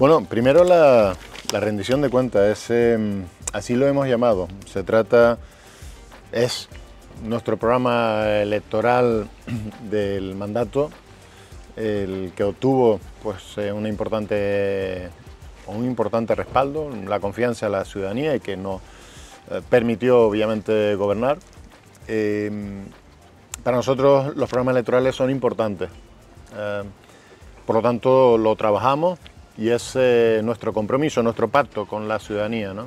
Bueno, primero la, rendición de cuentas, em, así lo hemos llamado. Se trata, es nuestro programa electoral del mandato, el que obtuvo pues, eh, importante, un importante respaldo, la confianza de la ciudadanía y que nos eh, permitió obviamente gobernar. Em, para nosotros los programas electorales son importantes, em, por lo tanto lo trabajamos y es eh, nuestro compromiso, nuestro pacto con la ciudadanía. ¿no?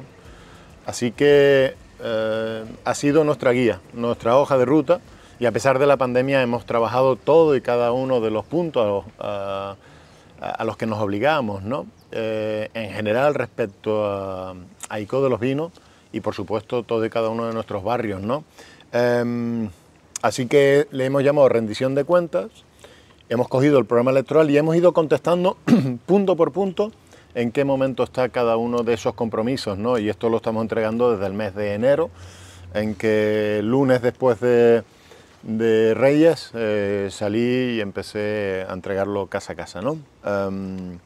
Así que eh, ha sido nuestra guía, nuestra hoja de ruta y a pesar de la pandemia hemos trabajado todo y cada uno de los puntos a los, que nos obligamos, ¿no? Eh, en general respecto a, ICO de los vinos y por supuesto todo y cada uno de nuestros barrios. ¿no? Em, así que le hemos llamado rendición de cuentas hemos cogido el programa electoral y hemos ido contestando punto por punto en qué momento está cada uno de esos compromisos, ¿no? Y esto lo estamos entregando desde el mes de enero, en que lunes después de, de Reyes eh, salí y empecé a entregarlo casa a casa, ¿no? Em,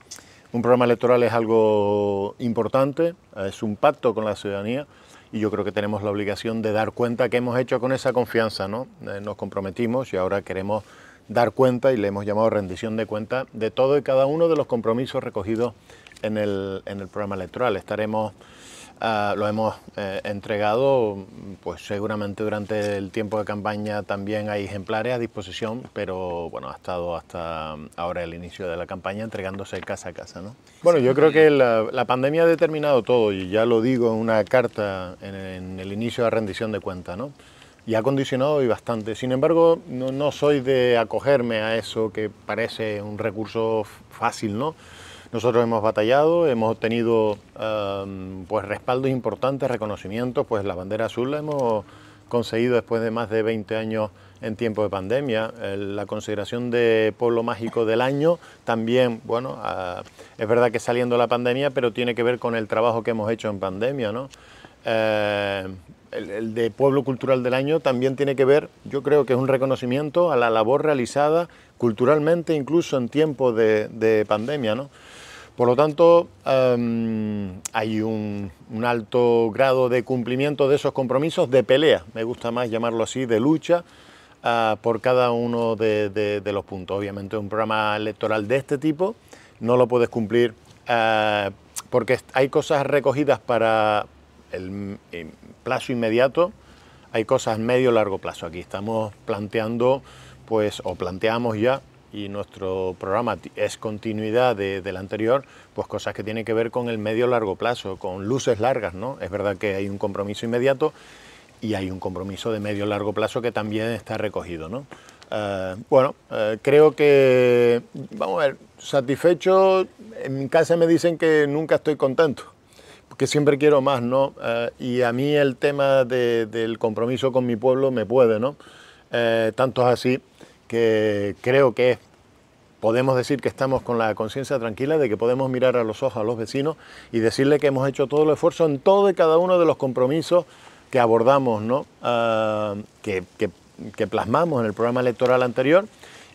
un programa electoral es algo importante, es un pacto con la ciudadanía y yo creo que tenemos la obligación de dar cuenta que hemos hecho con esa confianza, ¿no? Eh, nos comprometimos y ahora queremos dar cuenta y le hemos llamado rendición de cuenta de todo y cada uno de los compromisos recogidos en el, en el programa electoral. Estaremos, ah, lo hemos eh, entregado, pues seguramente durante el tiempo de campaña también hay ejemplares a disposición, pero bueno, ha estado hasta ahora el inicio de la campaña entregándose casa a casa. ¿no? Bueno, yo creo que la, pandemia ha determinado todo y ya lo digo en una carta en, el inicio de la rendición de cuenta. ¿no? y ha condicionado y bastante. Sin embargo, no, soy de acogerme a eso que parece un recurso fácil, ¿no? Nosotros hemos batallado, hemos obtenido em, pues respaldos importantes, reconocimientos, pues la bandera azul la hemos conseguido después de más de 20 años en tiempo de pandemia. La consideración de pueblo mágico del año también, bueno, ah, es verdad que saliendo la pandemia, pero tiene que ver con el trabajo que hemos hecho en pandemia, ¿no? Eh, el, de Pueblo Cultural del Año también tiene que ver, yo creo que es un reconocimiento a la labor realizada culturalmente, incluso en tiempos de, pandemia. ¿no? Por lo tanto, em, hay un, alto grado de cumplimiento de esos compromisos, de pelea, me gusta más llamarlo así, de lucha ah, por cada uno de, los puntos. Obviamente un programa electoral de este tipo no lo puedes cumplir ah, porque hay cosas recogidas para, el, em, plazo inmediato, hay cosas medio largo plazo. Aquí estamos planteando, pues, o planteamos ya, y nuestro programa es continuidad del anterior, pues cosas que tienen que ver con el medio largo plazo, con luces largas, ¿no? Es verdad que hay un compromiso inmediato y hay un compromiso de medio largo plazo que también está recogido, eh, bueno, eh, creo que, vamos a ver, satisfecho, en casa me dicen que nunca estoy contento que siempre quiero más, ¿no? Eh, y a mí el tema del compromiso con mi pueblo me puede, ¿no? Eh, tanto es así que creo que podemos decir que estamos con la conciencia tranquila de que podemos mirar a los ojos a los vecinos y decirle que hemos hecho todo el esfuerzo en todo y cada uno de los compromisos que abordamos, ¿no? Ah, que plasmamos en el programa electoral anterior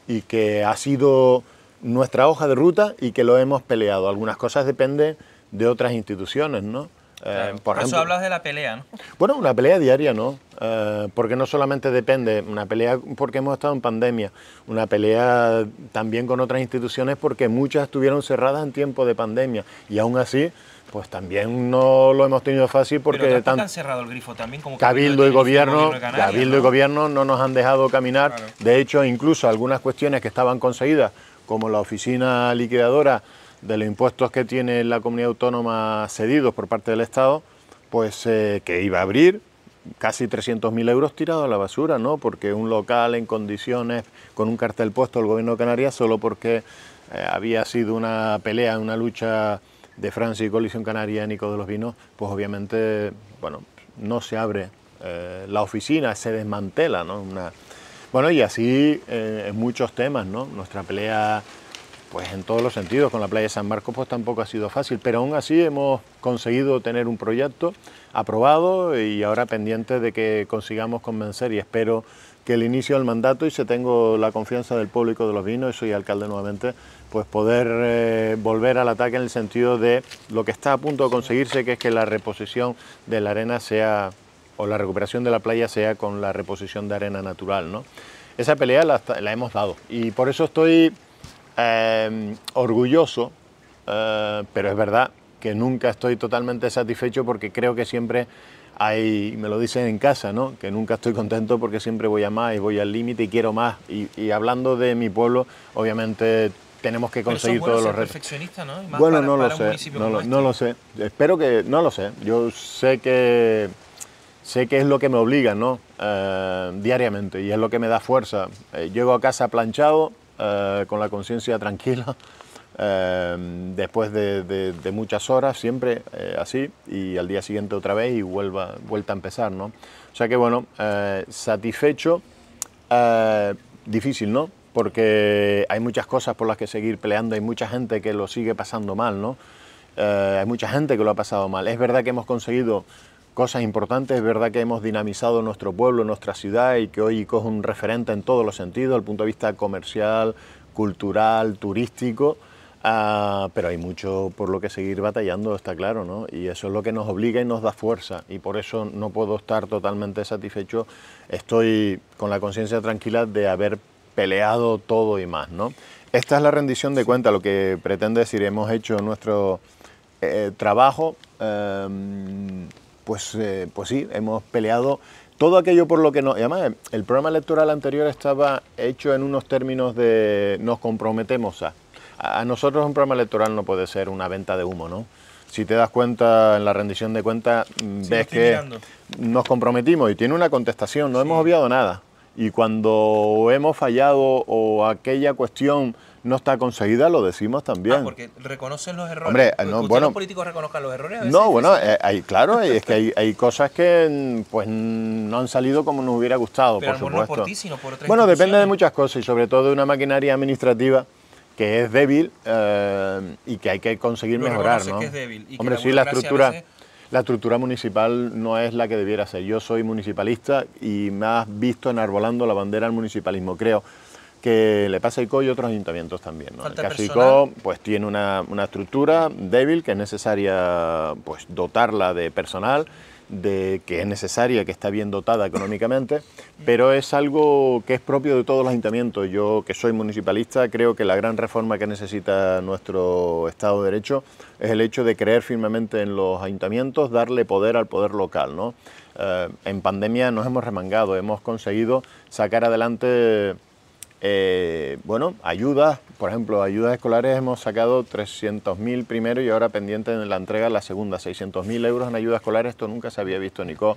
y que ha sido nuestra hoja de ruta y que lo hemos peleado. Algunas cosas dependen de otras instituciones, ¿no? Eh, por, eso hablas de la pelea, ¿no? Bueno, una pelea diaria, ¿no? Eh, porque no solamente depende, una pelea porque hemos estado en pandemia, una pelea también con otras instituciones porque muchas estuvieron cerradas en tiempo de pandemia y aún así, pues también no lo hemos tenido fácil porque tanto. tan, cerrado el grifo también Cabildo, y gobierno, Cabildo ¿no? y gobierno no nos han dejado caminar. De hecho, incluso algunas cuestiones que estaban conseguidas, como la oficina liquidadora, de los impuestos que tiene la comunidad autónoma cedidos por parte del Estado, pues eh, que iba a abrir casi 300.000 euros tirados a la basura, ¿no? Porque un local en condiciones, con un cartel puesto al gobierno de Canarias, solo porque eh, había sido una pelea, una lucha de Francia y Colisión Canaria, Nico de los Vinos, pues obviamente, bueno, no se abre eh, la oficina, se desmantela, ¿no? bueno, y así en muchos temas, ¿no? Nuestra pelea pues en todos los sentidos, con la playa de San Marcos pues tampoco ha sido fácil, pero aún así hemos conseguido tener un proyecto aprobado y ahora pendiente de que consigamos convencer y espero que el inicio del mandato y se tengo la confianza del público de los vinos y soy alcalde nuevamente, pues poder eh, volver al ataque en el sentido de lo que está a punto de conseguirse, que es que la reposición de la arena sea, o la recuperación de la playa sea con la reposición de arena natural, ¿no? Esa pelea la hemos dado y por eso estoy Em, orgulloso, eh, pero es verdad que nunca estoy totalmente satisfecho porque creo que siempre hay, me lo dicen en casa, ¿no? que nunca estoy contento porque siempre voy a más y voy al límite y quiero más. Y, hablando de mi pueblo, obviamente tenemos que conseguir todos los retos. perfeccionista, ¿no? bueno, no lo sé, no lo, sé. Espero que no lo sé. Yo sé que sé que es lo que me obliga, ¿no? Eh, diariamente y es lo que me da fuerza. Eh, llego a casa planchado, eh, con la conciencia tranquila, eh, después de, muchas horas, siempre eh, así, y al día siguiente otra vez y vuelva, vuelta a empezar, ¿no? O sea que bueno, satisfecho, difícil, ¿no? Porque hay muchas cosas por las que seguir peleando, hay mucha gente que lo sigue pasando mal, ¿no? hay mucha gente que lo ha pasado mal. Es verdad que hemos conseguido cosas importantes. Es verdad que hemos dinamizado nuestro pueblo, nuestra ciudad y que hoy coge un referente en todos los sentidos, desde el punto de vista comercial, cultural, turístico. Ah, pero hay mucho por lo que seguir batallando, está claro, ¿no? Y eso es lo que nos obliga y nos da fuerza. Y por eso no puedo estar totalmente satisfecho. Estoy con la conciencia tranquila de haber peleado todo y más, ¿no? Esta es la rendición de cuenta, lo que pretende decir, hemos hecho nuestro eh, trabajo. Em, pues, eh, pues sí, hemos peleado todo aquello por lo que nos... además, el programa electoral anterior estaba hecho en unos términos de nos comprometemos a... A nosotros un programa electoral no puede ser una venta de humo, ¿no? Si te das cuenta en la rendición de cuentas, mm, ves que nos comprometimos y tiene una contestación, no hemos obviado nada. Y cuando hemos fallado o aquella cuestión no está conseguida, lo decimos también. Ah, porque reconocen los errores. Hombre, no, bueno, los políticos reconozcan los errores. no, bueno, eh, hay, claro, es que hay, cosas que pues no han salido como nos hubiera gustado, por supuesto. por bueno, depende de muchas cosas y sobre todo de una maquinaria administrativa que es débil eh, y que hay que conseguir mejorar, ¿no? Hombre, sí, la estructura. La estructura municipal no es la que debiera ser. Yo soy municipalista y me has visto enarbolando la bandera ...al municipalismo. Creo que le pasa a ICO y otros ayuntamientos también. ¿no? El caso ICO pues, tiene una, estructura débil que es necesaria pues, dotarla de personal, de que es necesaria, que está bien dotada económicamente, pero es algo que es propio de todos los ayuntamientos. Yo, que soy municipalista, creo que la gran reforma que necesita nuestro Estado de Derecho es el hecho de creer firmemente en los ayuntamientos, darle poder al poder local. ¿no? Eh, en pandemia nos hemos remangado, hemos conseguido sacar adelante eh, bueno, ayudas, por ejemplo, ayudas escolares hemos sacado 300.000 primero y ahora pendiente en la entrega la segunda, 600.000 euros en ayudas escolares, esto nunca se había visto, Nico.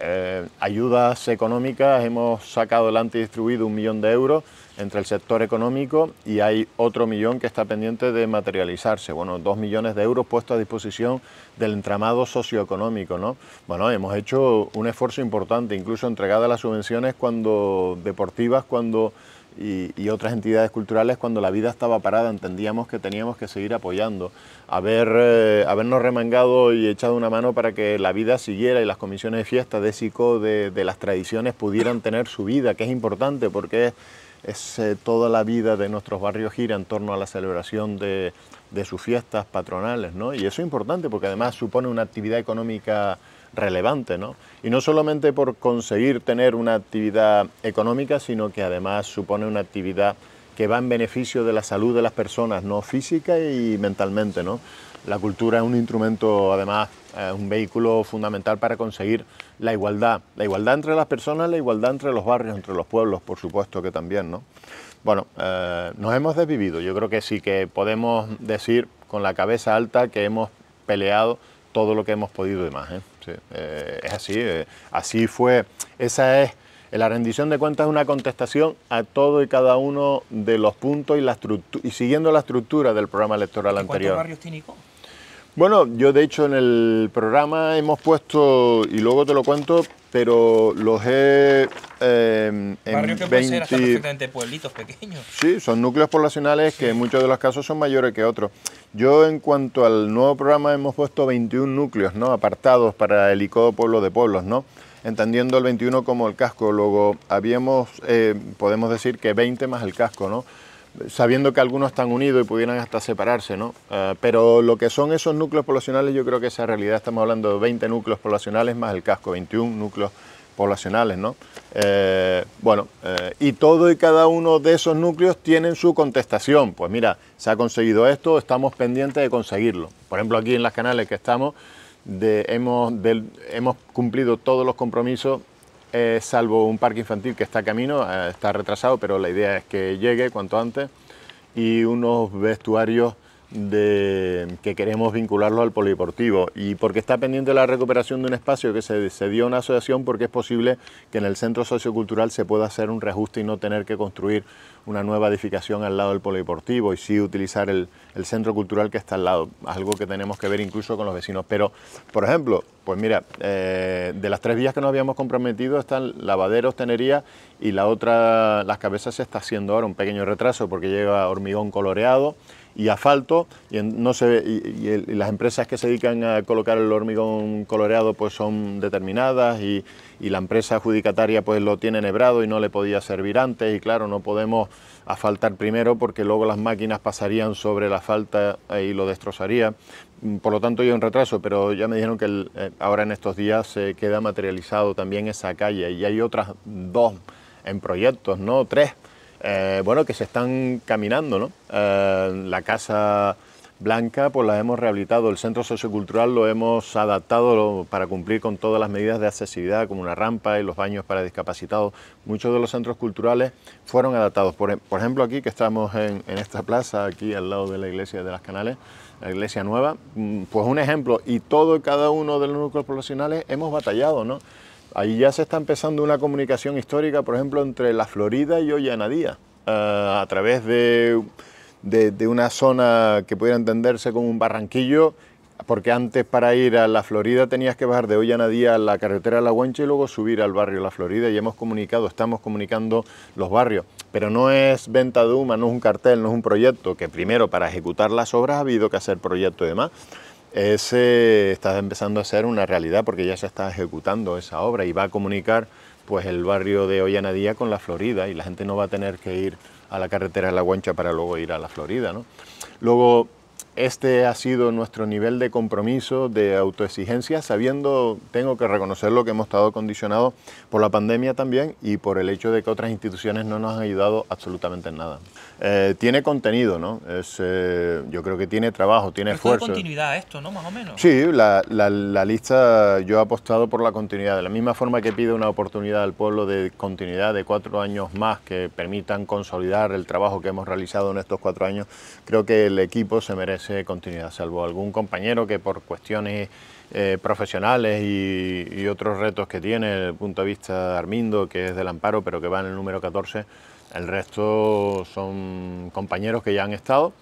Eh, ayudas económicas, hemos sacado adelante y distribuido un millón de euros entre el sector económico y hay otro millón que está pendiente de materializarse. Bueno, dos millones de euros puestos a disposición del entramado socioeconómico, ¿no? Bueno, hemos hecho un esfuerzo importante, incluso entregadas las subvenciones cuando deportivas, cuando y, otras entidades culturales cuando la vida estaba parada, entendíamos que teníamos que seguir apoyando, eh, habernos remangado y echado una mano para que la vida siguiera y las comisiones de fiestas de SICO, de, las tradiciones pudieran tener su vida, que es importante porque es, eh, toda la vida de nuestros barrios gira en torno a la celebración de, de sus fiestas patronales, ¿no? Y eso es importante porque además supone una actividad económica relevante, ¿no? Y no solamente por conseguir tener una actividad económica, sino que además supone una actividad que va en beneficio de la salud de las personas, no física y mentalmente, ¿no? La cultura es un instrumento, además, un vehículo fundamental para conseguir la igualdad, la igualdad entre las personas, la igualdad entre los barrios, entre los pueblos, por supuesto que también, ¿no? Bueno, eh, nos hemos desvivido, yo creo que sí que podemos decir con la cabeza alta que hemos peleado todo lo que hemos podido y más. ¿eh? Eh, es así, eh, así fue. Esa es, la rendición de cuentas es una contestación a todo y cada uno de los puntos y, la y siguiendo la estructura del programa electoral anterior. Bueno, yo de hecho en el programa hemos puesto, y luego te lo cuento, pero los he... Eh, que 20... ser hasta pueblitos pequeños. Sí, son núcleos poblacionales que en muchos de los casos son mayores que otros. Yo en cuanto al nuevo programa hemos puesto 21 núcleos, ¿no? Apartados para el ICO Pueblo de Pueblos, ¿no? Entendiendo el 21 como el casco, luego habíamos, eh, podemos decir que 20 más el casco, ¿no? sabiendo que algunos están unidos y pudieran hasta separarse, ¿no? Eh, pero lo que son esos núcleos poblacionales, yo creo que esa realidad estamos hablando de 20 núcleos poblacionales más el casco, 21 núcleos poblacionales, ¿no? Eh, bueno, eh, y todo y cada uno de esos núcleos tienen su contestación. Pues mira, se ha conseguido esto, estamos pendientes de conseguirlo. Por ejemplo, aquí en las canales que estamos, de, hemos, hemos cumplido todos los compromisos eh, salvo un parque infantil que está a camino, eh, está retrasado, pero la idea es que llegue cuanto antes, y unos vestuarios de que queremos vincularlo al polideportivo y porque está pendiente la recuperación de un espacio que se, se dio una asociación porque es posible que en el centro sociocultural se pueda hacer un reajuste y no tener que construir una nueva edificación al lado del polideportivo y sí utilizar el, el centro cultural que está al lado, algo que tenemos que ver incluso con los vecinos. Pero, por ejemplo, pues mira, eh, de las tres vías que nos habíamos comprometido están Lavaderos, Tenería y la otra, Las Cabezas se está haciendo ahora un pequeño retraso porque llega hormigón coloreado y asfalto y, no se y, las empresas que se dedican a colocar el hormigón coloreado pues son determinadas y, la empresa adjudicataria pues lo tiene nebrado y no le podía servir antes y claro no podemos asfaltar primero porque luego las máquinas pasarían sobre la falta eh, y lo destrozaría por lo tanto hay un retraso pero ya me dijeron que eh, ahora en estos días se queda materializado también esa calle y hay otras dos en proyectos no tres eh, bueno, que se están caminando, ¿no? Eh, la casa blanca pues la hemos rehabilitado, el centro sociocultural lo hemos adaptado para cumplir con todas las medidas de accesibilidad, como una rampa y los baños para discapacitados. Muchos de los centros culturales fueron adaptados. Por, ejemplo, aquí que estamos en, esta plaza, aquí al lado de la iglesia de las Canales, la iglesia nueva, mm, pues un ejemplo, y todo y cada uno de los núcleos poblacionales hemos batallado, ¿no? Ahí ya se está empezando una comunicación histórica, por ejemplo, entre la Florida y Ollanadía, eh, a través de, una zona que pudiera entenderse como un barranquillo, porque antes para ir a la Florida tenías que bajar de Ollanadía a la carretera de La Huencha y luego subir al barrio La Florida y hemos comunicado, estamos comunicando los barrios. Pero no es venta de humo, no es un cartel, no es un proyecto, que primero para ejecutar las obras ha habido que hacer proyecto y demás ese está empezando a ser una realidad porque ya se está ejecutando esa obra y va a comunicar pues el barrio de Ollanadía con la Florida y la gente no va a tener que ir a la carretera de la Guancha para luego ir a la Florida. ¿no? Luego este ha sido nuestro nivel de compromiso, de autoexigencia, sabiendo, tengo que reconocerlo, que hemos estado condicionados por la pandemia también y por el hecho de que otras instituciones no nos han ayudado absolutamente en nada. Eh, tiene contenido, ¿no? Es, eh, yo creo que tiene trabajo, tiene esfuerzo. Tiene continuidad esto, ¿no? Más o menos. Sí, la, la lista, yo he apostado por la continuidad. De la misma forma que pide una oportunidad al pueblo de continuidad de cuatro años más que permitan consolidar el trabajo que hemos realizado en estos cuatro años, creo que el equipo se merece continuidad, salvo algún compañero que por cuestiones eh, profesionales y, otros retos que tiene, el punto de vista de Armindo, que es del amparo, pero que va en el número 14, el resto son compañeros que ya han estado.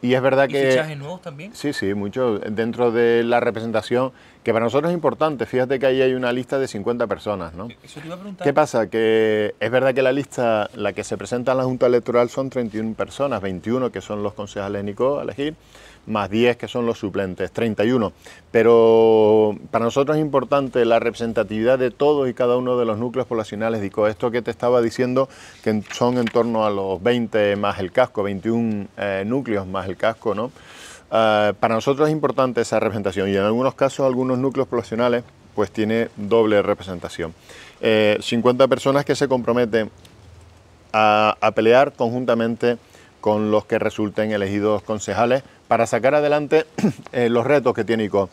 Y es verdad ¿Y que... ¿Fichajes nuevos también? Sí, sí, muchos. Dentro de la representación que para nosotros es importante. Fíjate que ahí hay una lista de 50 personas, ¿no? E-, ¿Qué pasa? Que es verdad que la lista, la que se presenta en la Junta Electoral son 31 personas, 21 que son los concejales NICO a elegir, más 10 que son los suplentes, 31. Pero para nosotros es importante la representatividad de todos y cada uno de los núcleos poblacionales Dico, Esto que te estaba diciendo, que son en torno a los 20 más el casco, 21 eh, núcleos más el casco, ¿no? Eh, para nosotros es importante esa representación y en algunos casos, algunos núcleos profesionales, pues tiene doble representación. 50 eh, personas que se comprometen a, pelear conjuntamente con los que resulten elegidos concejales para sacar adelante eh, los retos que tiene ICO.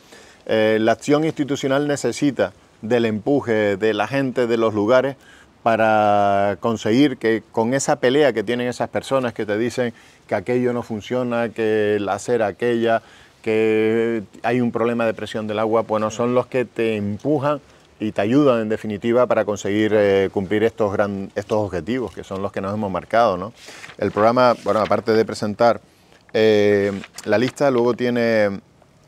la acción institucional necesita del empuje de la gente, de los lugares, para conseguir que con esa pelea que tienen esas personas que te dicen que aquello no funciona, que la hacer aquella, que hay un problema de presión del agua, bueno, son los que te empujan y te ayudan en definitiva para conseguir eh, cumplir estos, gran, estos objetivos que son los que nos hemos marcado. ¿no? El programa, bueno, aparte de presentar eh, la lista, luego tiene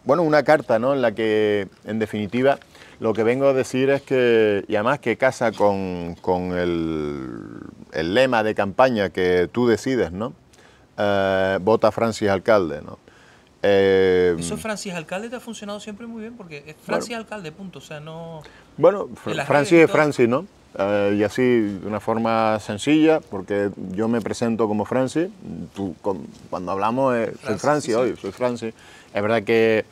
bueno, una carta ¿no? en la que en definitiva lo que vengo a decir es que, y además que casa con, con el lema de campaña que tú decides, ¿no? Eh, vota Francis Alcalde, ¿no? Eh, Eso Francis Alcalde te ha funcionado siempre muy bien porque es Francis Alcalde, punto. O sea, no. Bueno, Francis es Francis, ¿no? Eh, y así de una forma sencilla, porque yo me presento como Francis, cuando hablamos soy Francis, hoy soy Francis. Es verdad que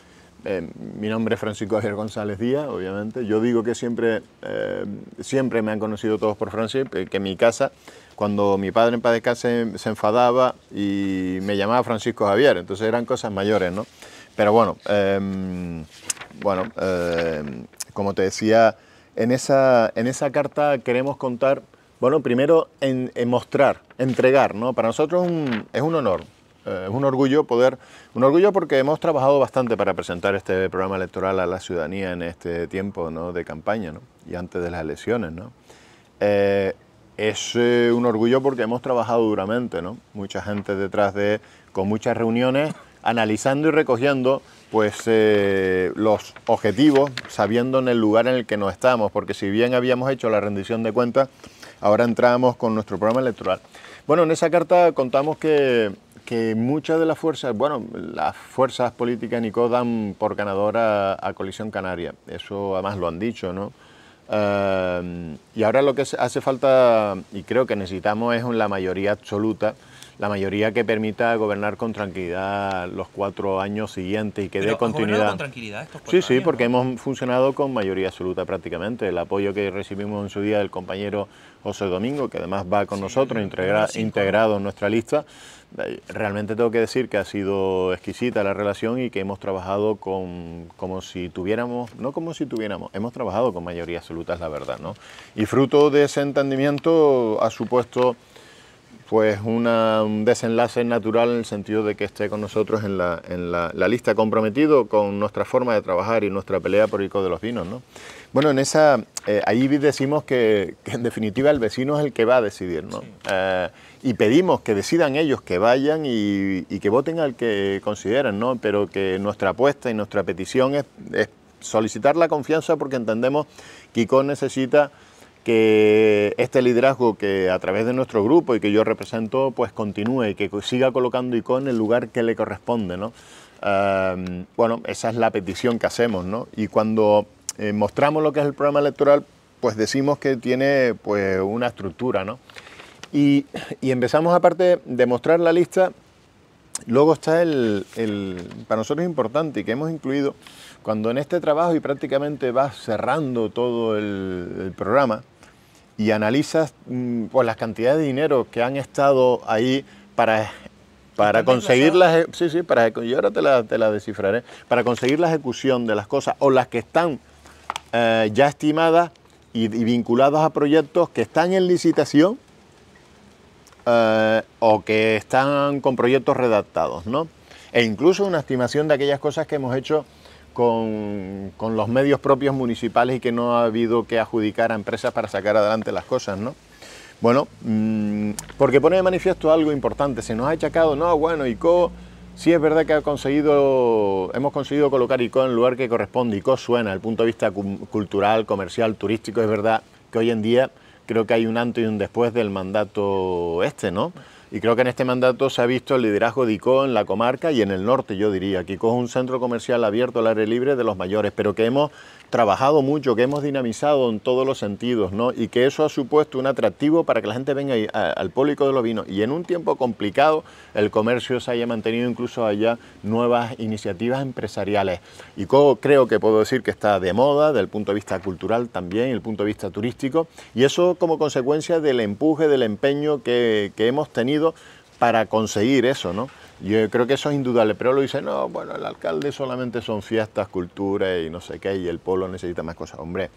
mi nombre es Francisco Javier González Díaz, obviamente. Yo digo que siempre, siempre me han conocido todos por Francis, que mi casa cuando mi padre en paz se, se enfadaba y me llamaba Francisco Javier, entonces eran cosas mayores, ¿no? Pero bueno, em, bueno, em, como te decía, en esa, en esa carta queremos contar, bueno, primero en, mostrar, entregar, ¿no? Para nosotros es un honor, eh, es un orgullo poder, un orgullo porque hemos trabajado bastante para presentar este programa electoral a la ciudadanía en este tiempo ¿no? de campaña ¿no? y antes de las elecciones. ¿no? Eh, es un orgullo porque hemos trabajado duramente, ¿no? Mucha gente detrás de, con muchas reuniones, analizando y recogiendo pues eh, los objetivos, sabiendo en el lugar en el que nos estamos, porque si bien habíamos hecho la rendición de cuentas, ahora entramos con nuestro programa electoral. Bueno, en esa carta contamos que, que muchas de las fuerzas, bueno, las fuerzas políticas NICO dan por ganadora a, a Colisión Canaria, eso además lo han dicho, ¿no? Em, y ahora lo que hace falta, y creo que necesitamos, es la mayoría absoluta la mayoría que permita gobernar con tranquilidad los cuatro años siguientes y que dé continuidad. con tranquilidad Sí, sí, porque hemos funcionado con mayoría absoluta prácticamente. El apoyo que recibimos en su día del compañero José Domingo, que además va con nosotros, integrado en nuestra lista, eh, realmente tengo que decir que ha sido exquisita la relación y que hemos trabajado con, como si tuviéramos, no como si tuviéramos, hemos trabajado con mayoría absoluta, es la verdad, ¿no? Y fruto de ese entendimiento ha supuesto pues un desenlace natural en el sentido de que esté con nosotros en la, en la, lista comprometido con nuestra forma de trabajar y nuestra pelea por ICO de los vinos. ¿no? Bueno, en esa, eh, ahí decimos que, en definitiva el vecino es el que va a decidir, ¿no? Eh, y pedimos que decidan ellos, que vayan y, que voten al que consideran ¿no? Pero que nuestra apuesta y nuestra petición es, es solicitar la confianza porque entendemos que ICO necesita que este liderazgo que a través de nuestro grupo y que yo represento pues continúe y que siga colocando ICO en el lugar que le corresponde. ¿no? bueno, esa es la petición que hacemos ¿no? y cuando eh, mostramos lo que es el programa electoral pues decimos que tiene pues una estructura. ¿no? Y, empezamos aparte de mostrar la lista, luego está el, para nosotros es importante y que hemos incluido cuando en este trabajo y prácticamente va cerrando todo el programa, y analizas mm, pues, las cantidades de dinero que han estado ahí para, para conseguir las, e, sí, para, la, te para conseguir la ejecución de las cosas o las que están eh, ya estimadas y, vinculadas a proyectos que están en licitación eh, o que están con proyectos redactados, ¿no? E incluso una estimación de aquellas cosas que hemos hecho con, con, los medios propios municipales y que no ha habido que adjudicar a empresas para sacar adelante las cosas, ¿no? Bueno, mm, porque pone de manifiesto algo importante, se nos ha achacado, no, bueno, ICO, sí es verdad que ha conseguido, hemos conseguido colocar ICO en el lugar que corresponde, ICO suena, desde el punto de vista cultural, comercial, turístico, es verdad que hoy en día creo que hay un antes y un después del mandato este, ¿no? Y creo que en este mandato se ha visto el liderazgo de ICO en la comarca y en el norte, yo diría. que ICO es un centro comercial abierto al aire libre de los mayores, pero que hemos trabajado mucho, que hemos dinamizado en todos los sentidos, ¿no? Y que eso ha supuesto un atractivo para que la gente venga al público de los vinos. Y en un tiempo complicado, el comercio se haya mantenido incluso allá nuevas iniciativas empresariales. Y creo que puedo decir que está de moda, del punto de vista cultural también, el punto de vista turístico, y eso como consecuencia del empuje, del empeño que, que hemos tenido para conseguir eso, ¿no? Yo creo que eso es indudable, pero lo dice, no, bueno, el alcalde solamente son fiestas, cultura y no sé qué, y el pueblo necesita más cosas. Hombre,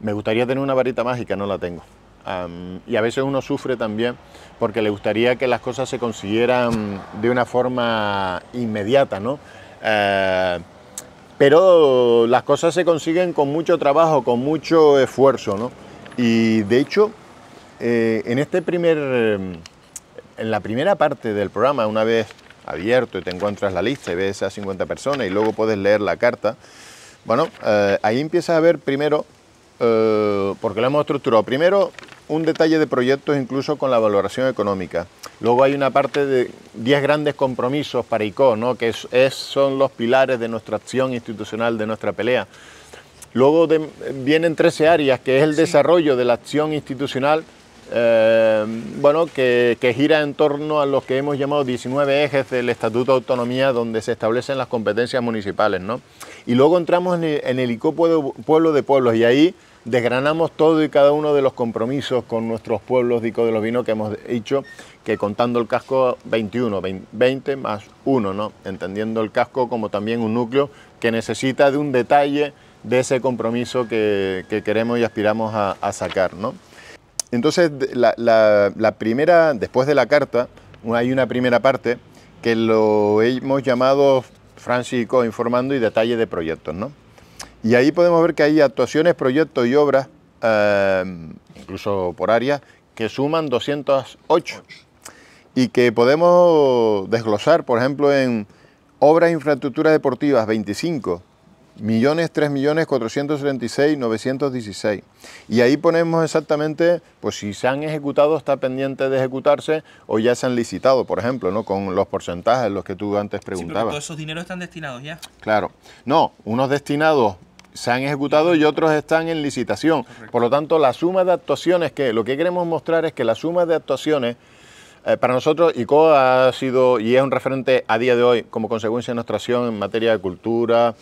me gustaría tener una varita mágica, no la tengo. y a veces uno sufre también porque le gustaría que las cosas se consiguieran de una forma inmediata, ¿no? Eh, pero las cosas se consiguen con mucho trabajo, con mucho esfuerzo, ¿no? Y de hecho, eh, en este primer, en la primera parte del programa, una vez abierto y te encuentras la lista y ves a 50 personas y luego puedes leer la carta, bueno, eh, ahí empiezas a ver primero, eh, porque lo hemos estructurado, primero un detalle de proyectos incluso con la valoración económica. Luego hay una parte de 10 grandes compromisos para ICO, que es, son los pilares de nuestra acción institucional, de nuestra pelea. Luego vienen 13 áreas, que es el desarrollo de la acción institucional Em, bueno, que, gira en torno a los que hemos llamado 19 ejes del Estatuto de Autonomía donde se establecen las competencias municipales. ¿no? Y luego entramos en el, en Pueblo de Pueblos y ahí desgranamos todo y cada uno de los compromisos con nuestros pueblos de de los Vinos que hemos hecho, que contando el casco 21, 20 más 1, ¿no? entendiendo el casco como también un núcleo que necesita de un detalle de ese compromiso que, queremos y aspiramos a, a sacar. ¿no? Entonces, la, primera, después de la carta, hay una primera parte que lo hemos llamado Francisco informando y detalle de proyectos, ¿no? Y ahí podemos ver que hay actuaciones, proyectos y obras, eh, incluso por área, que suman 208 y que podemos desglosar, por ejemplo, en obras e infraestructuras deportivas 25, millones, 3 millones Y ahí ponemos exactamente, pues si se han ejecutado, está pendiente de ejecutarse o ya se han licitado, por ejemplo, ¿no? Con los porcentajes, los que tú antes preguntabas. Sí, todos esos dineros están destinados ya. Claro. No, unos destinados se han ejecutado y otros están en licitación. Por lo tanto, la suma de actuaciones que, lo que queremos mostrar es que la suma de actuaciones eh, para nosotros, ICO ha sido y es un referente a día de hoy como consecuencia de nuestra acción en materia de cultura,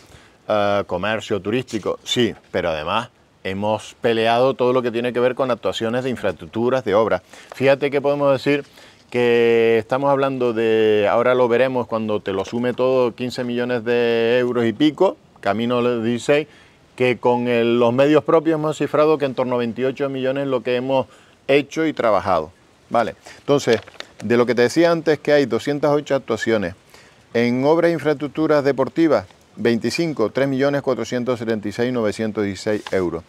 eh, comercio turístico, sí, pero además hemos peleado todo lo que tiene que ver con actuaciones de infraestructuras, de obras. Fíjate que podemos decir que estamos hablando de, ahora lo veremos cuando te lo sume todo, 15 millones de euros y pico, camino le 16, que con los medios propios hemos cifrado que en torno a 28 millones lo que hemos hecho y trabajado. Vale, entonces, de lo que te decía antes, que hay 208 actuaciones. En obras e infraestructuras deportivas, 25, 3.476.916 euros.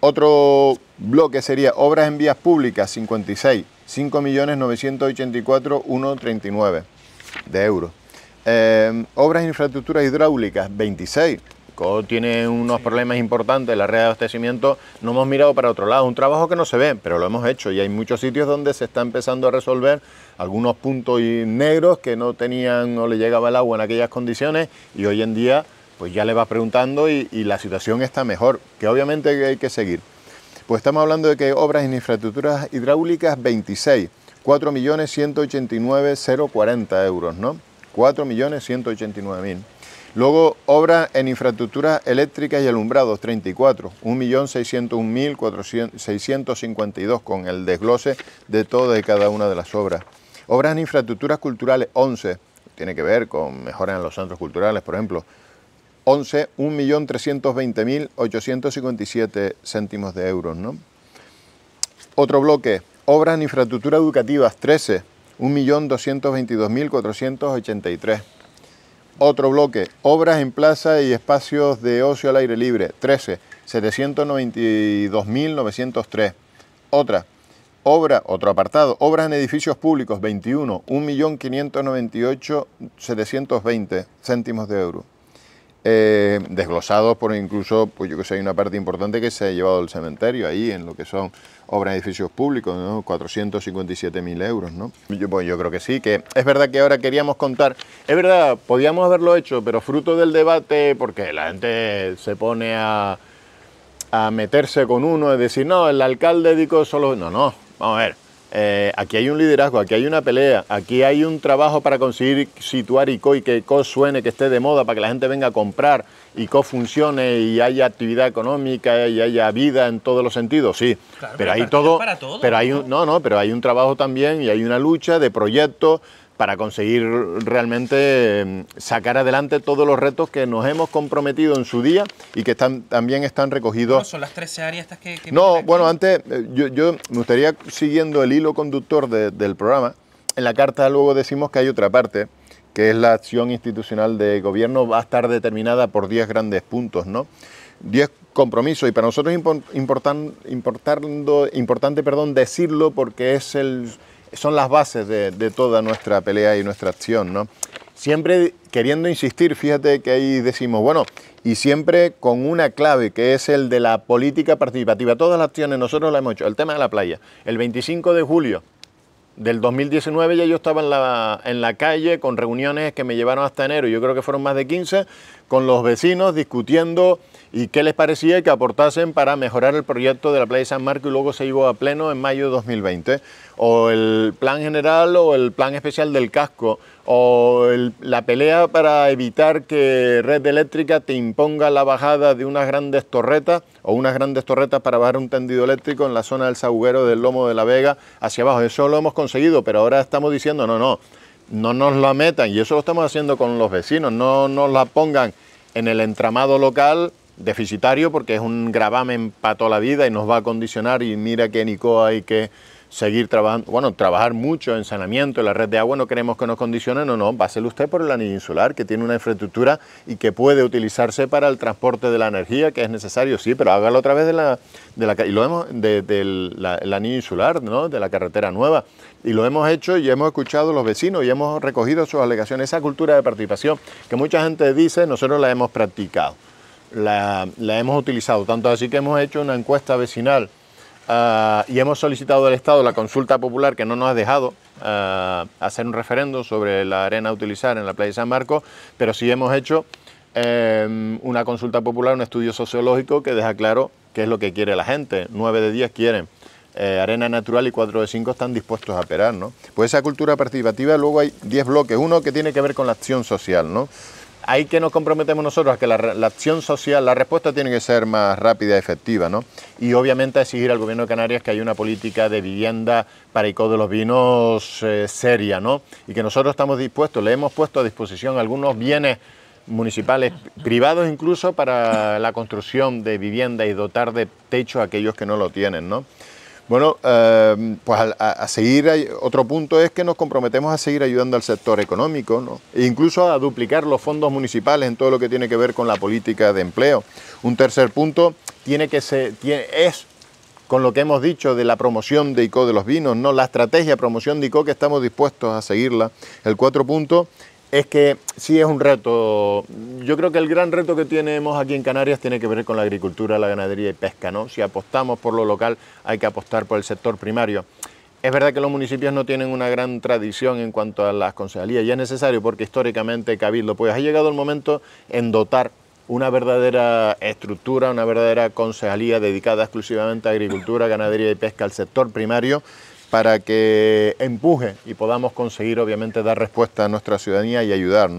Otro bloque sería obras en vías públicas, 56, 5.984.139 de euros. Eh, obras en infraestructuras hidráulicas, 26, tiene unos problemas importantes, en la red de abastecimiento, no hemos mirado para otro lado, un trabajo que no se ve, pero lo hemos hecho y hay muchos sitios donde se está empezando a resolver algunos puntos negros que no tenían, o le llegaba el agua en aquellas condiciones y hoy en día pues ya le vas preguntando y, la situación está mejor, que obviamente hay que seguir. Pues estamos hablando de que obras en infraestructuras hidráulicas 26, 4.189.040 euros, ¿no? 4.189.000. Luego, obras en infraestructuras eléctricas y alumbrados, 34, 1.601.652, con el desglose de todas y cada una de las obras. Obras en infraestructuras culturales, 11, tiene que ver con mejoras en los centros culturales, por ejemplo. 11, 1.320.857 céntimos de euros, ¿no? Otro bloque, obras en infraestructuras educativas, 13, 1.222.483 otro bloque, obras en plaza y espacios de ocio al aire libre, 13, 792.903. Otra, obra, otro apartado, obras en edificios públicos, 21, 1.598.720 céntimos de euro. Eh, desglosados por incluso, pues yo que sé, hay una parte importante que se ha llevado al cementerio, ahí en lo que son obras de edificios públicos, ¿no? 457.000 euros, ¿no? Yo, pues yo creo que sí, que es verdad que ahora queríamos contar, es verdad, podíamos haberlo hecho, pero fruto del debate, porque la gente se pone a, a meterse con uno, y decir, no, el alcalde dijo solo, no, no, vamos a ver, eh, aquí hay un liderazgo, aquí hay una pelea, aquí hay un trabajo para conseguir situar ICO y que ICO suene, que esté de moda, para que la gente venga a comprar, y ICO funcione y haya actividad económica y haya vida en todos los sentidos, sí. pero, hay todo, pero hay no, no, pero hay un trabajo también y hay una lucha de proyectos para conseguir realmente em, sacar adelante todos los retos que nos hemos comprometido en su día y que también están recogidos. No, son las 13 áreas estas que... no, bueno, antes eh, yo, me gustaría, siguiendo el hilo conductor del programa, en la carta luego decimos que hay otra parte, que es la acción institucional de gobierno, va a estar determinada por 10 grandes puntos, ¿no? 10 compromisos y para nosotros es importante perdón, decirlo porque es el son las bases de, toda nuestra pelea y nuestra acción, ¿no? Siempre queriendo insistir, fíjate que ahí decimos, bueno, y siempre con una clave que es el de la política participativa. Todas las acciones nosotros las hemos hecho. El tema de la playa. El 25 de julio del 2019 ya yo estaba en la, en la calle con reuniones que me llevaron hasta enero, yo creo que fueron más de 15, con los vecinos discutiendo y qué les parecía que aportasen para mejorar el proyecto de la Playa San Marco y luego se iba a pleno en mayo de 2020. O el plan general o el plan especial del casco o la pelea para evitar que Red Eléctrica te imponga la bajada de unas grandes torretas o unas grandes torretas para bajar un tendido eléctrico en la zona del zaguero del lomo de la Vega hacia abajo. Eso lo hemos conseguido, pero ahora estamos diciendo, no, no, no nos la metan y eso lo estamos haciendo con los vecinos, no nos la pongan en el entramado local deficitario porque es un gravamen para toda la vida y nos va a condicionar y mira que Nicoa hay que seguir trabajando, bueno, trabajar mucho en saneamiento, en la red de agua, no queremos que nos condicione, no, no, ser usted por el anillo insular, que tiene una infraestructura y que puede utilizarse para el transporte de la energía, que es necesario, sí, pero hágalo a través de la, de la y lo hemos, de, la, anillo insular, ¿no? de la carretera nueva, y lo hemos hecho y hemos escuchado a los vecinos y hemos recogido sus alegaciones, esa cultura de participación que mucha gente dice, nosotros la hemos practicado. La, la, hemos utilizado. Tanto así que hemos hecho una encuesta vecinal Ah, y hemos solicitado al Estado la consulta popular que no nos ha dejado ah, hacer un referendo sobre la arena a utilizar en la playa de San Marcos, pero sí hemos hecho em, una consulta popular, un estudio sociológico que deja claro qué es lo que quiere la gente. Nueve de diez quieren eh, arena natural y cuatro de cinco están dispuestos a operar. ¿no? Pues esa cultura participativa luego hay diez bloques, uno que tiene que ver con la acción social. ¿no? ahí que nos comprometemos nosotros a que la, acción social, la respuesta tiene que ser más rápida, y efectiva, ¿no? Y obviamente exigir al gobierno de Canarias que haya una política de vivienda para ICO de los vinos eh, seria, ¿no? Y que nosotros estamos dispuestos, le hemos puesto a disposición algunos bienes municipales, privados incluso, para la construcción de vivienda y dotar de techo a aquellos que no lo tienen, ¿no? Bueno, eh, pues a, seguir, otro punto es que nos comprometemos a seguir ayudando al sector económico, ¿no? e incluso a duplicar los fondos municipales en todo lo que tiene que ver con la política de empleo. Un tercer punto tiene que ser, tiene, es con lo que hemos dicho de la promoción de ICO de los vinos, ¿no? la estrategia de promoción de ICO que estamos dispuestos a seguirla. El cuatro punto es que sí es un reto. Yo creo que el gran reto que tenemos aquí en Canarias tiene que ver con la agricultura, la ganadería y pesca. ¿no? Si apostamos por lo local, hay que apostar por el sector primario. Es verdad que los municipios no tienen una gran tradición en cuanto a las concejalías y es necesario porque históricamente Cabildo, pues ha llegado el momento en dotar una verdadera estructura, una verdadera concejalía dedicada exclusivamente a agricultura, ganadería y pesca al sector primario para que empuje y podamos conseguir, obviamente, dar respuesta a nuestra ciudadanía y ayudar.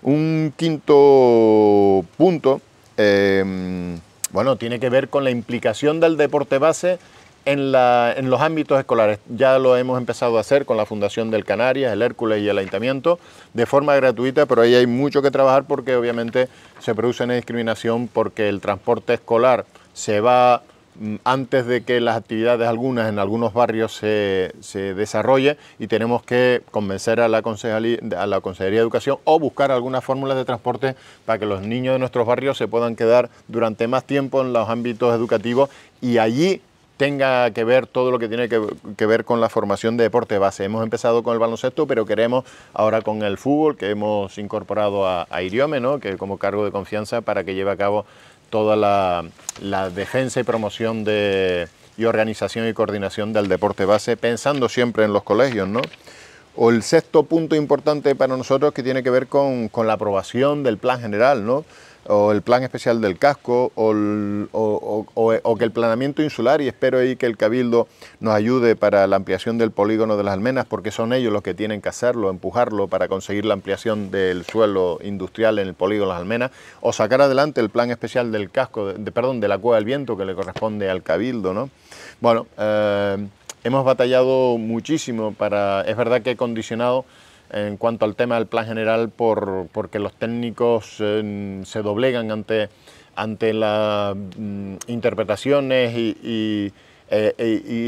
Un quinto punto, em, bueno, tiene que ver con la implicación del deporte base en, en, los ámbitos escolares. Ya lo hemos empezado a hacer con la Fundación del Canarias, el Hércules y el Ayuntamiento, de forma gratuita, pero ahí hay mucho que trabajar porque obviamente se produce una discriminación porque el transporte escolar se va Mm, antes de que las actividades algunas en algunos barrios se, se desarrolle y tenemos que convencer a la, a la Consejería de Educación o buscar algunas fórmulas de transporte para que los niños de nuestros barrios se puedan quedar durante más tiempo en los ámbitos educativos y allí tenga que ver todo lo que tiene que, ver con la formación de deporte base. Hemos empezado con el baloncesto, pero queremos ahora con el fútbol, que hemos incorporado a, a Iriome, ¿no? que como cargo de confianza para que lleve a cabo toda la, la defensa y promoción de, y organización y coordinación del deporte base, pensando siempre en los colegios, ¿no? O el sexto punto importante para nosotros que tiene que ver con, con la aprobación del plan general, ¿no? o el plan especial del casco o, que el planeamiento insular y espero ahí que el cabildo nos ayude para la ampliación del polígono de las almenas porque son ellos los que tienen que hacerlo, empujarlo para conseguir la ampliación del suelo industrial en el polígono de las almenas o sacar adelante el plan especial del casco, de, perdón, de la cueva del viento que le corresponde al cabildo, ¿no? Bueno, eh, hemos batallado muchísimo para, es verdad que he condicionado en cuanto al tema del plan general porque los técnicos eh, se doblegan ante, ante las mm, interpretaciones eh, y,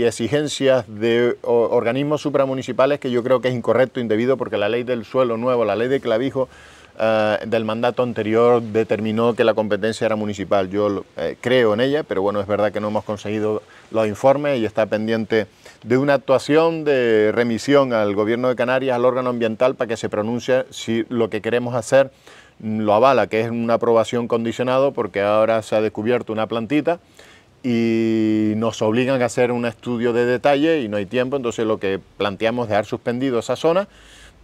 exigencias de organismos supramunicipales que yo creo que es incorrecto, indebido, porque la ley del suelo nuevo, la ley de clavijo eh, del mandato anterior determinó que la competencia era municipal. Yo creo en ella, pero bueno, es verdad que no hemos conseguido los informes y está pendiente de una actuación de remisión al Gobierno de Canarias, al órgano ambiental, para que se pronuncie si lo que queremos hacer lo avala, que es una aprobación condicionado, porque ahora se ha descubierto una plantita y nos obligan a hacer un estudio de detalle y no hay tiempo, entonces lo que planteamos es dejar suspendido esa zona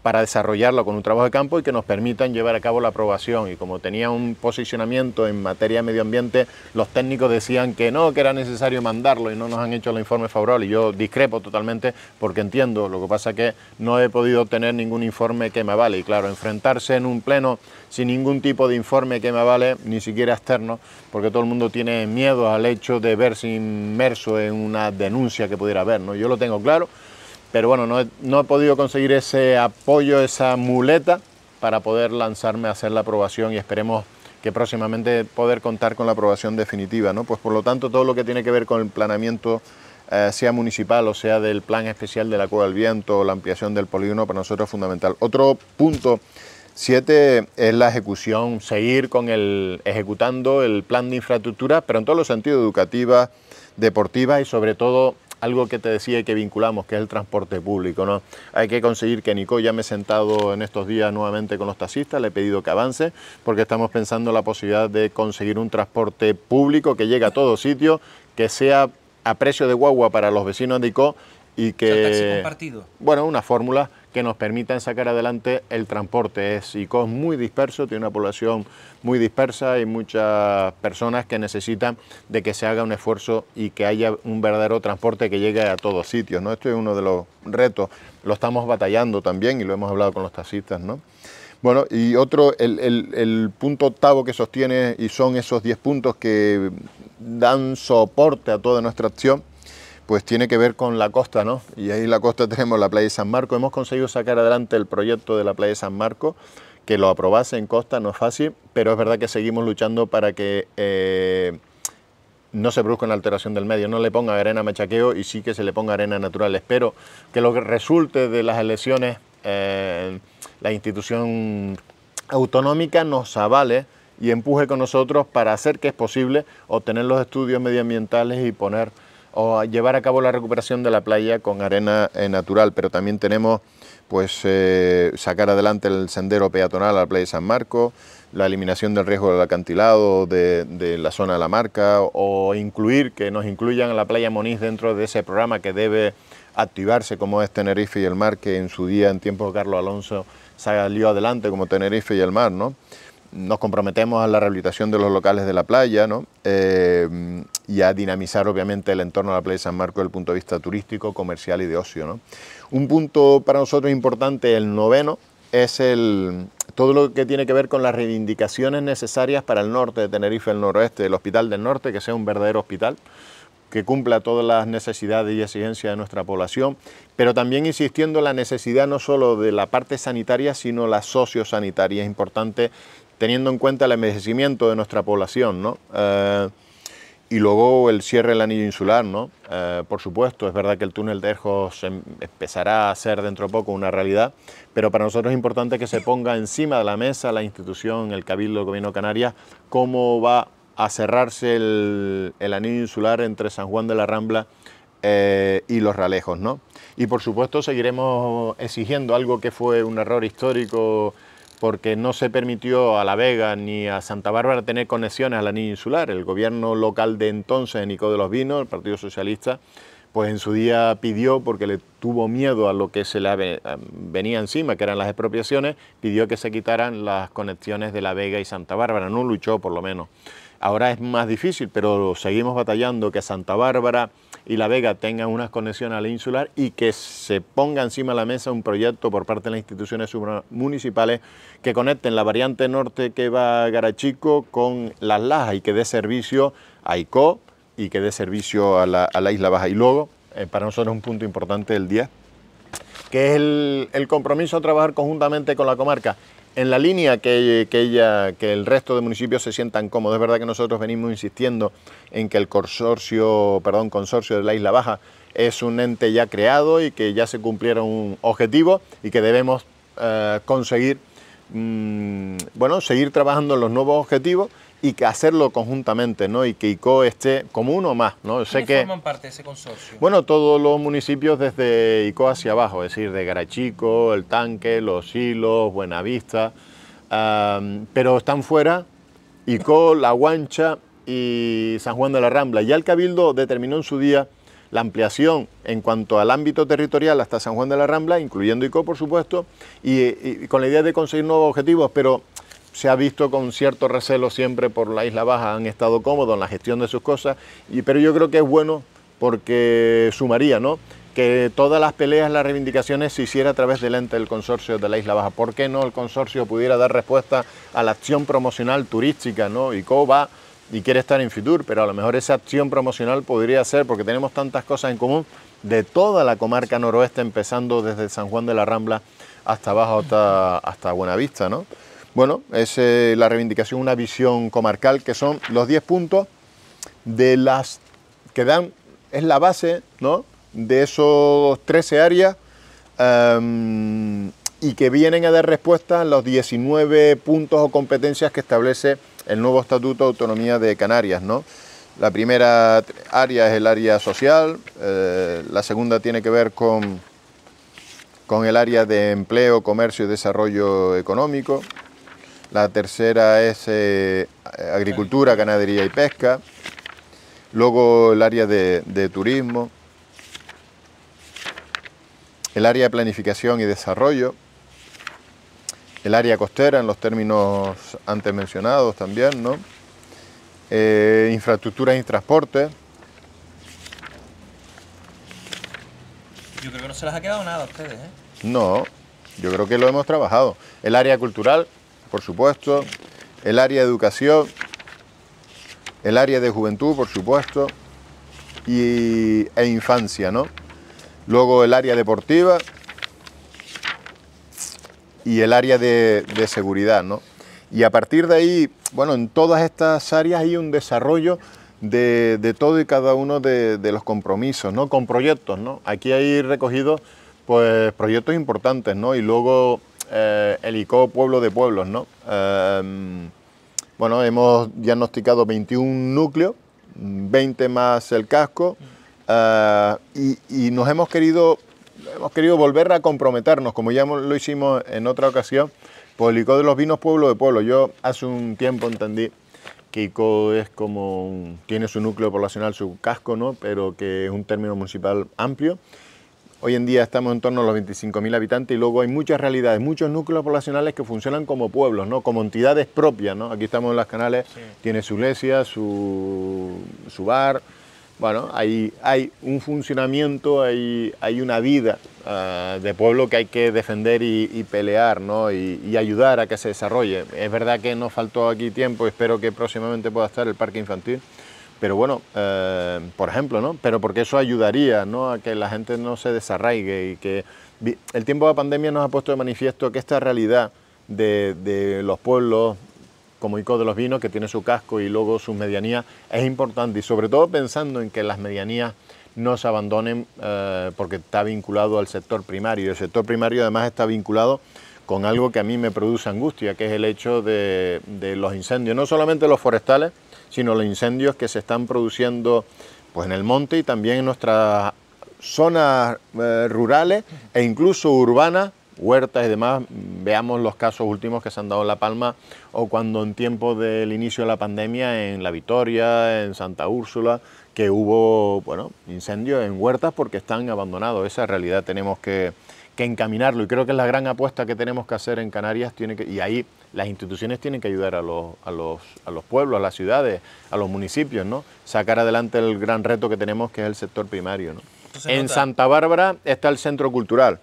para desarrollarlo con un trabajo de campo y que nos permitan llevar a cabo la aprobación. Y como tenía un posicionamiento en materia de medio ambiente, los técnicos decían que no, que era necesario mandarlo y no nos han hecho el informe favorable. Y yo discrepo totalmente porque entiendo, lo que pasa que no he podido tener ningún informe que me vale. Y claro, enfrentarse en un pleno sin ningún tipo de informe que me vale, ni siquiera externo, porque todo el mundo tiene miedo al hecho de verse inmerso en una denuncia que pudiera haber. ¿no? Yo lo tengo claro. Pero bueno, no he, podido conseguir ese apoyo, esa muleta para poder lanzarme a hacer la aprobación y esperemos que próximamente poder contar con la aprobación definitiva, ¿no? Pues por lo tanto todo lo que tiene que ver con el planeamiento eh, sea municipal o sea del plan especial de la Cueva del Viento o la ampliación del polígono para nosotros es fundamental. Otro punto siete es la ejecución, seguir con el ejecutando el plan de infraestructura, pero en todos los sentidos educativa, deportiva y sobre todo algo que te decía y que vinculamos, que es el transporte público. ¿no? Hay que conseguir que Nico, ya me he sentado en estos días nuevamente con los taxistas, le he pedido que avance, porque estamos pensando en la posibilidad de conseguir un transporte público que llegue a todo sitio, que sea a precio de guagua para los vecinos de Nico y que... Bueno, una fórmula que nos permita sacar adelante el transporte. Es muy disperso, tiene una población muy dispersa y muchas personas que necesitan de que se haga un esfuerzo y que haya un verdadero transporte que llegue a todos sitios. ¿no? Esto es uno de los retos, lo estamos batallando también y lo hemos hablado con los taxistas. Bueno, y otro, el, el punto octavo que sostiene y son esos 10 puntos que dan soporte a toda nuestra acción pues tiene que ver con la costa, ¿no? Y ahí en la costa tenemos la playa de San Marco. Hemos conseguido sacar adelante el proyecto de la playa de San Marco, que lo aprobase en costa, no es fácil, pero es verdad que seguimos luchando para que eh, no se produzca una alteración del medio, no le ponga arena machaqueo y sí que se le ponga arena natural. Espero que lo que resulte de las elecciones, eh, la institución autonómica nos avale y empuje con nosotros para hacer que es posible obtener los estudios medioambientales y poner o llevar a cabo la recuperación de la playa con arena eh, natural, pero también tenemos pues eh, sacar adelante el sendero peatonal a la playa de San Marco... la eliminación del riesgo del acantilado de, la zona de la marca o incluir, que nos incluyan a la playa Moniz dentro de ese programa que debe activarse como es Tenerife y el Mar, que en su día, en tiempos de Carlos Alonso, salió adelante como Tenerife y el Mar, ¿no? Nos comprometemos a la rehabilitación de los locales de la playa, ¿no? Eh, y a dinamizar obviamente el entorno de la Playa de San Marco desde el punto de vista turístico, comercial y de ocio. ¿no? Un punto para nosotros importante, el noveno, es el, todo lo que tiene que ver con las reivindicaciones necesarias para el norte de Tenerife, el noroeste, el Hospital del Norte, que sea un verdadero hospital que cumpla todas las necesidades y exigencias de nuestra población, pero también insistiendo en la necesidad no solo de la parte sanitaria, sino la sociosanitaria. Es importante teniendo en cuenta el envejecimiento de nuestra población. ¿no? Eh, y luego el cierre del anillo insular, ¿no? Eh, por supuesto, es verdad que el túnel de Ejos em, empezará a ser dentro de poco una realidad, pero para nosotros es importante que se ponga encima de la mesa la institución, el Cabildo, de Gobierno Canarias, cómo va a cerrarse el, anillo insular entre San Juan de la Rambla eh, y los Ralejos, ¿no? Y por supuesto seguiremos exigiendo algo que fue un error histórico porque no se permitió a La Vega ni a Santa Bárbara tener conexiones a la ni insular. El gobierno local de entonces, Nico de los Vinos, el Partido Socialista, pues en su día pidió, porque le tuvo miedo a lo que se le venía encima, que eran las expropiaciones, pidió que se quitaran las conexiones de La Vega y Santa Bárbara, no luchó por lo menos. Ahora es más difícil, pero seguimos batallando que Santa Bárbara, y La Vega tengan unas conexiones a la insular y que se ponga encima de la mesa un proyecto por parte de las instituciones municipales que conecten la variante norte que va a Garachico con Las Lajas y que dé servicio a ICO y que dé servicio a la, Isla Baja. Y luego, eh, para nosotros es un punto importante del día, que es el, el compromiso a trabajar conjuntamente con la comarca en la línea que, ella, que el resto de municipios se sientan cómodos. Es verdad que nosotros venimos insistiendo en que el consorcio, perdón, consorcio de la Isla Baja es un ente ya creado y que ya se un objetivo y que debemos eh, conseguir, mm, bueno, seguir trabajando en los nuevos objetivos y que hacerlo conjuntamente, ¿no? Y que ICO esté como uno más, ¿no? Yo sé que forman parte de ese consorcio? Bueno, todos los municipios desde ICO hacia abajo, es decir, de Garachico, El Tanque, Los Hilos, Buenavista, pero están fuera ICO, La Guancha y San Juan de la Rambla. Ya el Cabildo determinó en su día la ampliación en cuanto al ámbito territorial hasta San Juan de la Rambla, incluyendo ICO, por supuesto, y, y con la idea de conseguir nuevos objetivos, pero se ha visto con cierto recelo siempre por la Isla Baja, han estado cómodos en la gestión de sus cosas, y, pero yo creo que es bueno porque sumaría, ¿no? que todas las peleas, las reivindicaciones se hiciera a través del ente del consorcio de la Isla Baja. ¿Por qué no el consorcio pudiera dar respuesta a la acción promocional turística? ¿no? cómo va y quiere estar en Fitur, pero a lo mejor esa acción promocional podría ser, porque tenemos tantas cosas en común, de toda la comarca noroeste, empezando desde San Juan de la Rambla hasta abajo, hasta, hasta Buenavista, ¿no? bueno, es eh, la reivindicación, una visión comarcal, que son los 10 puntos de las que dan, es la base, ¿no? De esos 13 áreas em, y que vienen a dar respuesta a los 19 puntos o competencias que establece el nuevo Estatuto de Autonomía de Canarias, ¿no? La primera área es el área social, eh, la segunda tiene que ver con, con el área de empleo, comercio y desarrollo económico, la tercera es eh, agricultura, ganadería y pesca, luego el área de, turismo, el área de planificación y desarrollo, el área costera en los términos antes mencionados también, ¿no? Eh, infraestructuras y transporte. Yo creo que no se les ha quedado nada a ustedes, ¿eh? No, yo creo que lo hemos trabajado. El área cultural, por supuesto, el área de educación, el área de juventud, por supuesto, y, e infancia, ¿no? Luego el área deportiva y el área de, seguridad, ¿no? Y a partir de ahí, bueno, en todas estas áreas hay un desarrollo de, todo y cada uno de, de, los compromisos, ¿no? Con proyectos, ¿no? Aquí hay recogidos, pues, proyectos importantes, ¿no? Y luego eh, el ICO Pueblo de Pueblos, ¿no? Em, bueno, hemos diagnosticado 21 núcleos, 20 más el casco, eh, y, nos hemos querido, hemos querido volver a comprometernos, como ya lo hicimos en otra ocasión, por el ICO de los vinos Pueblo de Pueblo. Yo hace un tiempo entendí que ICO es como, tiene su núcleo poblacional, su casco, ¿no? Pero que es un término municipal amplio Hoy en día estamos en torno a los 25.000 habitantes y luego hay muchas realidades, muchos núcleos poblacionales que funcionan como pueblos, ¿no? como entidades propias. Aquí estamos en las canales, tiene su iglesia, su, bar. Bueno, hay, hay un funcionamiento, hay, hay una vida ah, de pueblo que hay que defender y, pelear Y, y, ayudar a que se desarrolle. Es verdad que nos faltó aquí tiempo, espero que próximamente pueda estar el parque infantil. Pero bueno, eh, por ejemplo, ¿no? Pero porque eso ayudaría, ¿no? A que la gente no se desarraigue y que... El tiempo de pandemia nos ha puesto de manifiesto que esta realidad de, los pueblos, como Ico de los Vinos, que tiene su casco y luego sus medianías, es importante. Y sobre todo pensando en que las medianías no se abandonen eh, porque está vinculado al sector primario. El sector primario además está vinculado con algo que a mí me produce angustia, que es el hecho de, de los incendios, no solamente los forestales, sino los incendios que se están produciendo pues, en el monte y también en nuestras zonas eh, rurales e incluso urbanas, huertas y demás. Veamos los casos últimos que se han dado en La Palma o cuando en tiempo del inicio de la pandemia en La Vitoria, en Santa Úrsula, que hubo bueno, incendios en huertas porque están abandonados. Esa realidad tenemos que, que encaminarlo y creo que es la gran apuesta que tenemos que hacer en Canarias tiene que, y ahí las instituciones tienen que ayudar a los, pueblos, a las ciudades, a los municipios, ¿no? Sacar adelante el gran reto que tenemos que es el sector primario, ¿no? en Santa Bárbara está el centro cultural.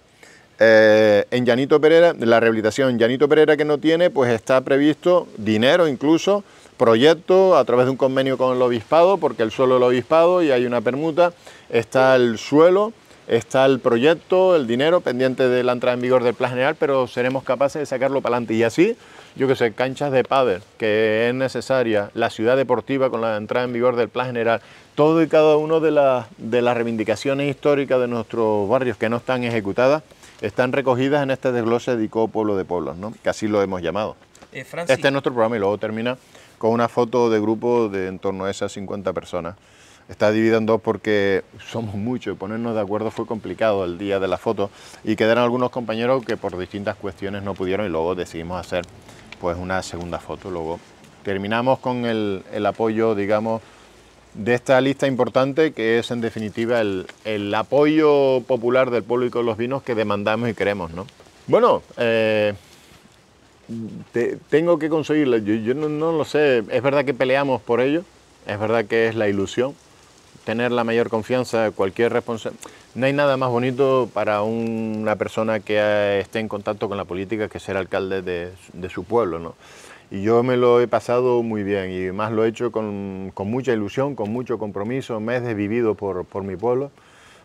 Eh, en Llanito Pereira, la rehabilitación en Llanito Pereira que no tiene, pues está previsto dinero incluso, proyecto a través de un convenio con el obispado, porque el suelo del obispado y hay una permuta, está el suelo, está el proyecto, el dinero pendiente de la entrada en vigor del plan general, pero seremos capaces de sacarlo para adelante. Y así yo que sé, canchas de pádel, que es necesaria, la ciudad deportiva con la entrada en vigor del plan general, todo y cada una de, las, de las reivindicaciones históricas de nuestros barrios que no están ejecutadas, están recogidas en este desglose dedicado Pueblo de Pueblos, ¿no? que así lo hemos llamado. Eh, este es nuestro programa y luego termina con una foto de grupo de en torno a esas 50 personas. Está dividido en dos porque somos muchos y ponernos de acuerdo fue complicado el día de la foto y quedaron algunos compañeros que por distintas cuestiones no pudieron y luego decidimos hacer pues una segunda foto. Luego terminamos con el, apoyo, digamos, de esta lista importante que es en definitiva el, apoyo popular del público de los vinos que demandamos y queremos. ¿no? Bueno, eh, tengo que conseguirlo, yo, no, lo sé, es verdad que peleamos por ello, es verdad que es la ilusión, tener la mayor confianza, cualquier responsabilidad. No hay nada más bonito para una persona que esté en contacto con la política que ser alcalde de, su pueblo. ¿no? Y yo me lo he pasado muy bien y más lo he hecho con, mucha ilusión, con mucho compromiso, me he desvivido por, mi pueblo.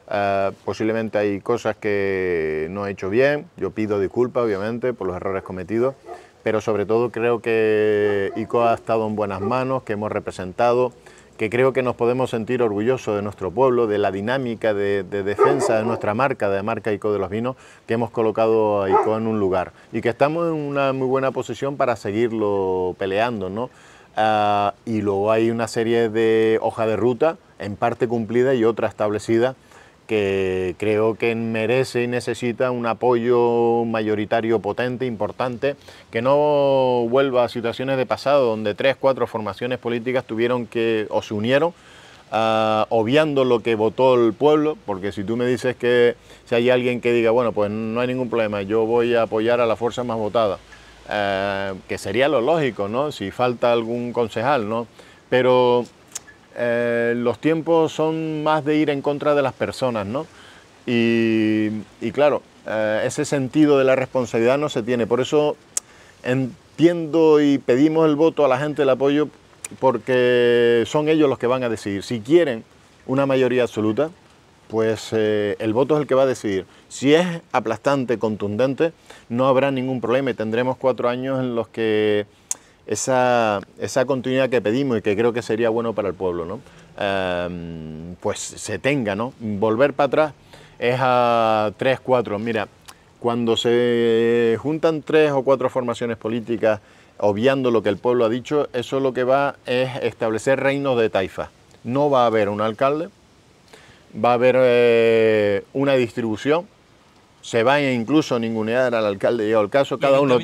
Ah, posiblemente hay cosas que no he hecho bien, yo pido disculpas obviamente por los errores cometidos, pero sobre todo creo que ICO ha estado en buenas manos, que hemos representado que creo que nos podemos sentir orgullosos de nuestro pueblo, de la dinámica de, defensa de nuestra marca, de marca ICO de los vinos, que hemos colocado a ICO en un lugar y que estamos en una muy buena posición para seguirlo peleando. ¿no? Ah, y luego hay una serie de hoja de ruta, en parte cumplida y otra establecida, que creo que merece y necesita un apoyo mayoritario potente, importante, que no vuelva a situaciones de pasado donde tres, cuatro formaciones políticas tuvieron que o se unieron. Ah, obviando lo que votó el pueblo, porque si tú me dices que si hay alguien que diga, bueno, pues no hay ningún problema, yo voy a apoyar a la fuerza más votada, eh, que sería lo lógico, ¿no? Si falta algún concejal, ¿no? Pero eh, los tiempos son más de ir en contra de las personas, ¿no? Y, claro, eh, ese sentido de la responsabilidad no se tiene. Por eso entiendo y pedimos el voto a la gente, el apoyo, porque son ellos los que van a decidir. Si quieren una mayoría absoluta, pues eh, el voto es el que va a decidir. Si es aplastante, contundente, no habrá ningún problema y tendremos cuatro años en los que esa, esa continuidad que pedimos y que creo que sería bueno para el pueblo, ¿no? Em, pues se tenga, ¿no? Volver para atrás es a tres, cuatro... Mira, cuando se juntan tres o cuatro formaciones políticas, obviando lo que el pueblo ha dicho, eso lo que va es establecer reinos de taifa. No va a haber un alcalde, va a haber eh, una distribución, se va a e incluso ningunear al alcalde y al caso. Cada uno,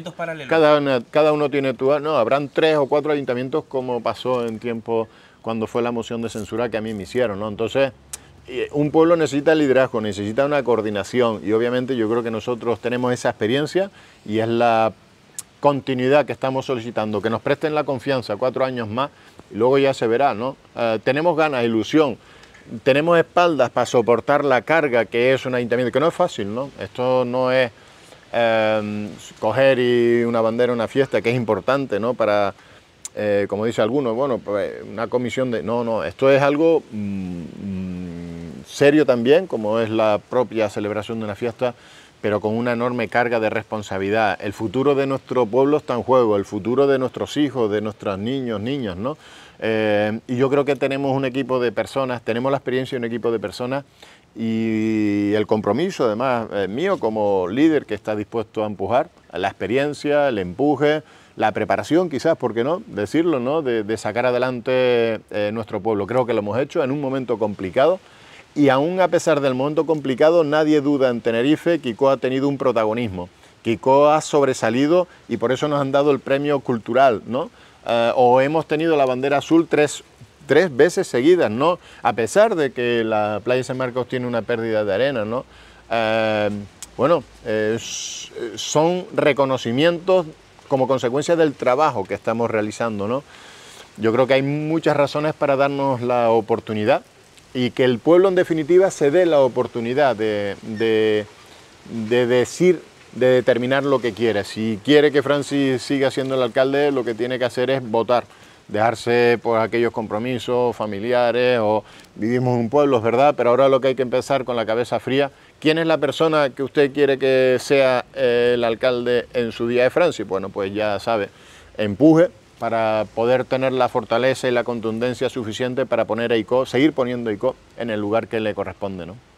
cada, uno tiene tu... No, habrán tres o cuatro ayuntamientos como pasó en tiempo cuando fue la moción de censura que a mí me hicieron, ¿no? Entonces, eh, un pueblo necesita liderazgo, necesita una coordinación y obviamente yo creo que nosotros tenemos esa experiencia y es la continuidad que estamos solicitando, que nos presten la confianza cuatro años más y luego ya se verá, ¿no? Eh, tenemos ganas, ilusión tenemos espaldas para soportar la carga, que es un ayuntamiento, que no es fácil, ¿no? Esto no es em, coger y una bandera, una fiesta, que es importante, ¿no? Para, eh, como dice algunos, bueno, pues, una comisión de... No, no, esto es algo mm, serio también, como es la propia celebración de una fiesta, pero con una enorme carga de responsabilidad. El futuro de nuestro pueblo está en juego, el futuro de nuestros hijos, de nuestros niños, niñas, ¿no? Eh, y yo creo que tenemos un equipo de personas, tenemos la experiencia de un equipo de personas y el compromiso además eh, mío como líder que está dispuesto a empujar, la experiencia, el empuje, la preparación quizás, ¿por qué no? Decirlo, ¿no? De, sacar adelante eh, nuestro pueblo. Creo que lo hemos hecho en un momento complicado y aún a pesar del momento complicado nadie duda en Tenerife, Kiko ha tenido un protagonismo. Kiko ha sobresalido y por eso nos han dado el premio cultural, ¿no? Eh, o hemos tenido la bandera azul tres, veces seguidas, ¿no? A pesar de que la playa San Marcos tiene una pérdida de arena, ¿no? Eh, bueno, eh, son reconocimientos como consecuencia del trabajo que estamos realizando, ¿no? Yo creo que hay muchas razones para darnos la oportunidad y que el pueblo en definitiva se dé la oportunidad de, de decir de determinar lo que quiere. Si quiere que Francis siga siendo el alcalde, lo que tiene que hacer es votar, dejarse por pues, aquellos compromisos familiares o vivimos en un pueblo, es verdad, pero ahora lo que hay que empezar con la cabeza fría, ¿quién es la persona que usted quiere que sea eh, el alcalde en su día de Francis? Bueno, pues ya sabe, empuje para poder tener la fortaleza y la contundencia suficiente para poner a ICO, seguir poniendo a ICO en el lugar que le corresponde, ¿no?